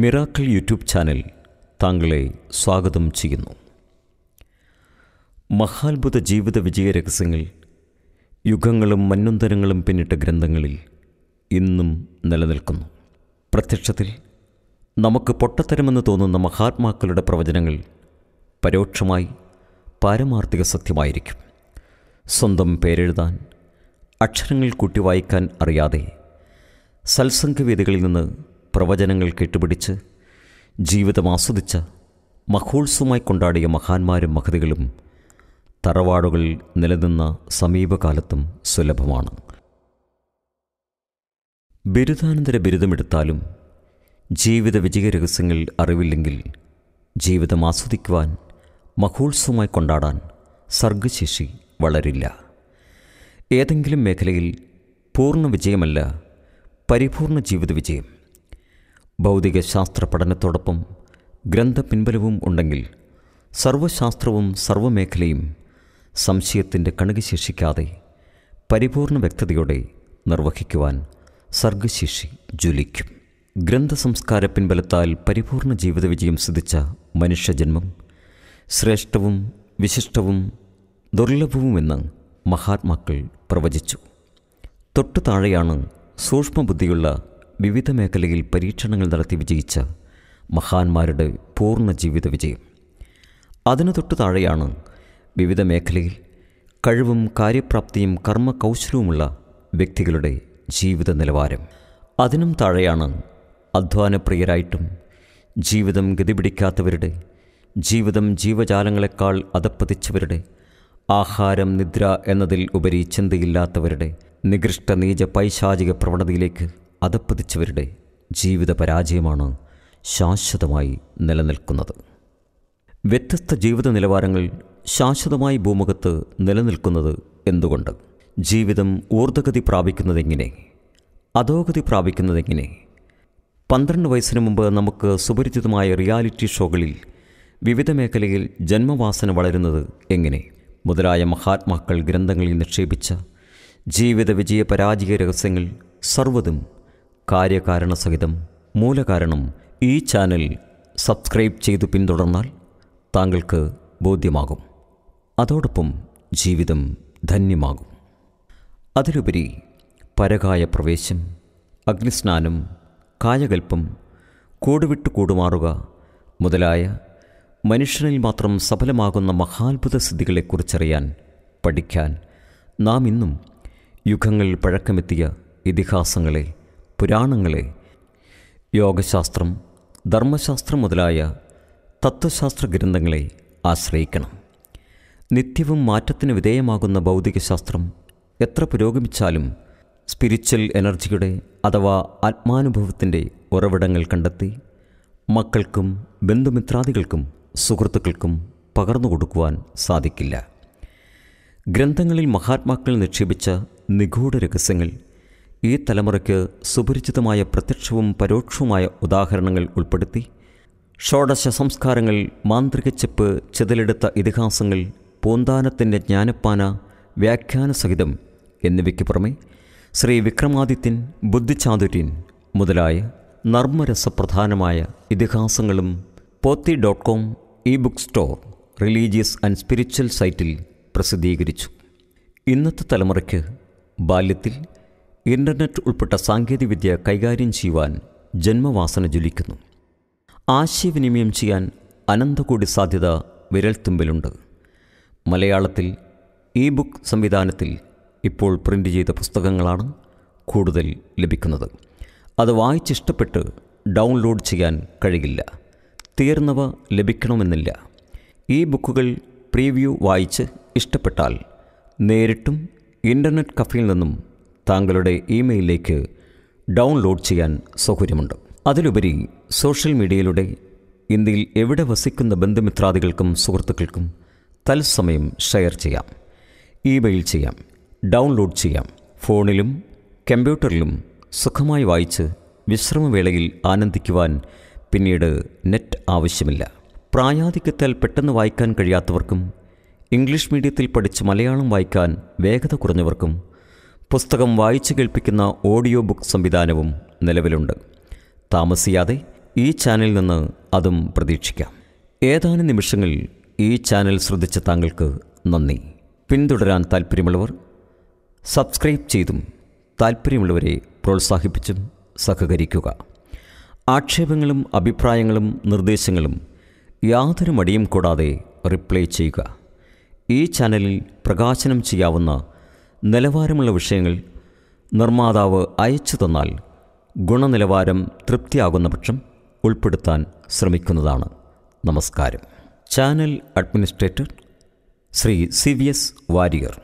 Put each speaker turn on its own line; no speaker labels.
miracle YouTube channel താങ്കളെ സ്വാഗതം ചെയ്യുന്നു മഹാത്ഭുത ജീവിത വിജയ രഹസ്യങ്ങൾ യുഗങ്ങളും മന്വന്തരങ്ങളും പിന്നിട്ട ഗ്രന്ഥങ്ങളിൽ ഇന്നും നിലനിൽക്കുന്നു പ്രത്യക്ഷത്തിൽ നമുക്ക് പൊട്ടത്തരമെന്ന് തോന്നുന്ന മഹാത്മാക്കളുടെ പ്രവചനങ്ങൾ പരോക്ഷമായി പാരമാർത്ഥിക സത്യമായിരിക്കും സ്വന്തം പേരെഴുതാൻ അക്ഷരങ്ങൾ കൂട്ടി വായിക്കാൻ അറിയാതെ സത്സംഗവേദികളിൽ നിന്ന് പ്രവചനങ്ങൾ കെട്ടുപിടിച്ച് ജീവിതം ആസ്വദിച്ച മഹോത്സവമായി കൊണ്ടാടിയ മഹാന്മാരും മഹതികളും തറവാടുകൾ നിലനിന്ന സമീപകാലത്തും സുലഭമാണ് ബിരുദാനന്തര ബിരുദമെടുത്താലും ജീവിത വിജയരഹസ്യങ്ങൾ അറിവില്ലെങ്കിൽ ജീവിതം ആസ്വദിക്കുവാൻ മഹോത്സവമായി കൊണ്ടാടാൻ സർഗശേഷി വളരില്ല ഏതെങ്കിലും മേഖലയിൽ പൂർണ്ണ വിജയമല്ല പരിപൂർണ ജീവിത വിജയം ഭൗതികശാസ്ത്ര ശാസ്ത്ര ഗ്രന്ഥ പിൻബലവും ഉണ്ടെങ്കിൽ സർവശാസ്ത്രവും സർവമേഖലയും സംശയത്തിൻ്റെ കണുക പരിപൂർണ വ്യക്തതയോടെ നിർവഹിക്കുവാൻ സർഗശേഷി ജ്വലിക്കും സംസ്കാര പിൻബലത്താൽ പരിപൂർണ ജീവിത വിജയം സിദ്ധിച്ച മനുഷ്യജന്മം ശ്രേഷ്ഠവും വിശിഷ്ടവും ദുർലഭവുമെന്ന് മഹാത്മാക്കൾ പ്രവചിച്ചു തൊട്ടു താഴെയാണ് സൂക്ഷ്മബുദ്ധിയുള്ള വിവിധ മേഖലയിൽ പരീക്ഷണങ്ങൾ നടത്തി വിജയിച്ച മഹാന്മാരുടെ പൂർണ്ണ ജീവിത വിജയം അതിനു തൊട്ടു താഴെയാണ് വിവിധ മേഖലയിൽ കഴിവും കാര്യപ്രാപ്തിയും കർമ്മകൗശലവുമുള്ള വ്യക്തികളുടെ ജീവിത നിലവാരം അതിനും താഴെയാണ് അധ്വാനപ്രിയരായിട്ടും ജീവിതം ഗതിപിടിക്കാത്തവരുടെ ജീവിതം ജീവജാലങ്ങളെക്കാൾ അതപ്പതിച്ചവരുടെ ആഹാരം നിദ്ര എന്നതിൽ ഉപരി ചിന്തയില്ലാത്തവരുടെ നികൃഷ്ട നീച പൈശാചിക പ്രവണതയിലേക്ക് അതപ്പതിച്ചവരുടെ ജീവിത പരാജയമാണ് ശാശ്വതമായി നിലനിൽക്കുന്നത് വ്യത്യസ്ത ജീവിത നിലവാരങ്ങൾ ശാശ്വതമായി ഭൂമുഖത്ത് നിലനിൽക്കുന്നത് എന്തുകൊണ്ട് ജീവിതം ഊർധഗതി പ്രാപിക്കുന്നതെങ്ങനെ അധോഗതി പ്രാപിക്കുന്നതെങ്ങനെ പന്ത്രണ്ട് വയസ്സിന് മുമ്പ് നമുക്ക് സുപരിചിതമായ റിയാലിറ്റി ഷോകളിൽ വിവിധ മേഖലയിൽ ജന്മവാസന വളരുന്നത് എങ്ങനെ മുതലായ മഹാത്മാക്കൾ ഗ്രന്ഥങ്ങളിൽ നിക്ഷേപിച്ച ജീവിത വിജയ പരാജയ രഹസ്യങ്ങൾ സർവ്വതും സഹിതം മൂലകാരണം ഈ ചാനൽ സബ്സ്ക്രൈബ് ചെയ്തു പിന്തുടർന്നാൽ താങ്കൾക്ക് ബോധ്യമാകും അതോടൊപ്പം ജീവിതം ധന്യമാകും അതിലുപരി പരകായ പ്രവേശം അഗ്നിസ്നാനം കായകൽപ്പം കൂടുവിട്ട് കൂടുമാറുക മുതലായ മനുഷ്യനിൽ മാത്രം സഫലമാകുന്ന മഹാത്ഭുത സ്ഥിതികളെക്കുറിച്ചറിയാൻ പഠിക്കാൻ നാം ഇന്നും യുഗങ്ങളിൽ പഴക്കമെത്തിയ ഇതിഹാസങ്ങളെ പുരാണങ്ങളെ യോഗശാസ്ത്രം ധർമ്മശാസ്ത്രം മുതലായ തത്വശാസ്ത്ര ഗ്രന്ഥങ്ങളെ ആശ്രയിക്കണം നിത്യവും മാറ്റത്തിന് വിധേയമാകുന്ന ഭൗതികശാസ്ത്രം എത്ര പുരോഗമിച്ചാലും സ്പിരിച്വൽ എനർജിയുടെ അഥവാ ആത്മാനുഭവത്തിൻ്റെ ഉറവിടങ്ങൾ കണ്ടെത്തി മക്കൾക്കും ബന്ധുമിത്രാദികൾക്കും സുഹൃത്തുക്കൾക്കും പകർന്നു കൊടുക്കുവാൻ സാധിക്കില്ല ഗ്രന്ഥങ്ങളിൽ മഹാത്മാക്കൾ നിക്ഷേപിച്ച നിഗൂഢ രഹസ്യങ്ങൾ ഈ തലമുറയ്ക്ക് സുപരിചിതമായ പ്രത്യക്ഷവും പരോക്ഷവുമായ ഉദാഹരണങ്ങൾ ഉൾപ്പെടുത്തി ഷോഡശ സംസ്കാരങ്ങൾ മാന്ത്രികച്ചെപ്പ് ചിതലെടുത്ത ഇതിഹാസങ്ങൾ പൂന്താനത്തിൻ്റെ ജ്ഞാനപ്പാന വ്യാഖ്യാനസഹിതം എന്നിവയ്ക്ക് പുറമെ ശ്രീ വിക്രമാദിത്യൻ ബുദ്ധിചാതുര്യൻ മുതലായ നർമ്മരസപ്രധാനമായ ഇതിഹാസങ്ങളും Pothi dot com e book store religious and spiritual സൈറ്റിൽ പ്രസിദ്ധീകരിച്ചു ഇന്നത്തെ തലമുറയ്ക്ക് ബാല്യത്തിൽ ഇൻ്റർനെറ്റ് ഉൾപ്പെട്ട സാങ്കേതികവിദ്യ കൈകാര്യം ചെയ്യുവാൻ ജന്മവാസന ജ്വലിക്കുന്നു ആശയവിനിമയം ചെയ്യാൻ അനന്തകോടി സാധ്യത വിരൽത്തുമ്പിലുണ്ട് മലയാളത്തിൽ ഇ ബുക്ക് സംവിധാനത്തിൽ ഇപ്പോൾ പ്രിൻ്റ് ചെയ്ത പുസ്തകങ്ങളാണ് കൂടുതൽ ലഭിക്കുന്നത് അത് വായിച്ചിഷ്ടപ്പെട്ട് ഡൗൺലോഡ് ചെയ്യാൻ കഴിയില്ല തീർന്നവ ലഭിക്കണമെന്നില്ല ഈ ബുക്കുകൾ പ്രീവ്യൂ വായിച്ച് ഇഷ്ടപ്പെട്ടാൽ നേരിട്ടും ഇൻ്റർനെറ്റ് കഫയിൽ നിന്നും താങ്കളുടെ ഇമെയിലിലേക്ക് ഡൗൺലോഡ് ചെയ്യാൻ സൗകര്യമുണ്ട് അതിലുപരി സോഷ്യൽ മീഡിയയിലൂടെ ഇന്ത്യയിൽ എവിടെ വസിക്കുന്ന ബന്ധുമിത്രാദികൾക്കും സുഹൃത്തുക്കൾക്കും തത്സമയം ഷെയർ ചെയ്യാം ഇമെയിൽ ചെയ്യാം ഡൗൺലോഡ് ചെയ്യാം ഫോണിലും കമ്പ്യൂട്ടറിലും സുഖമായി വായിച്ച് വിശ്രമവേളയിൽ ആനന്ദിക്കുവാൻ പിന്നീട് നെറ്റ് ആവശ്യമില്ല പ്രായാധിക്യത്താൽ പെട്ടെന്ന് വായിക്കാൻ കഴിയാത്തവർക്കും ഇംഗ്ലീഷ് മീഡിയത്തിൽ പഠിച്ച് മലയാളം വായിക്കാൻ വേഗത കുറഞ്ഞവർക്കും പുസ്തകം വായിച്ചു കേൾപ്പിക്കുന്ന ഓഡിയോ ബുക്ക് സംവിധാനവും നിലവിലുണ്ട് താമസിയാതെ ഈ ചാനലിൽ നിന്ന് അതും പ്രതീക്ഷിക്കാം ഏതാനും നിമിഷങ്ങളിൽ ഈ ചാനൽ ശ്രദ്ധിച്ച താങ്കൾക്ക് നന്ദി പിന്തുടരാൻ താൽപ്പര്യമുള്ളവർ സബ്സ്ക്രൈബ് ചെയ്തും താൽപ്പര്യമുള്ളവരെ പ്രോത്സാഹിപ്പിച്ചും സഹകരിക്കുക ആക്ഷേപങ്ങളും അഭിപ്രായങ്ങളും നിർദ്ദേശങ്ങളും യാതൊരു മടിയും കൂടാതെ റിപ്ലൈ ചെയ്യുക ഈ ചാനലിൽ പ്രകാശനം ചെയ്യാവുന്ന നിലവാരമുള്ള വിഷയങ്ങൾ നിർമ്മാതാവ് അയച്ചു തന്നാൽ ഗുണനിലവാരം തൃപ്തിയാകുന്ന പക്ഷം ഉൾപ്പെടുത്താൻ ശ്രമിക്കുന്നതാണ് നമസ്കാരം channel administrator Shri C V S Warrier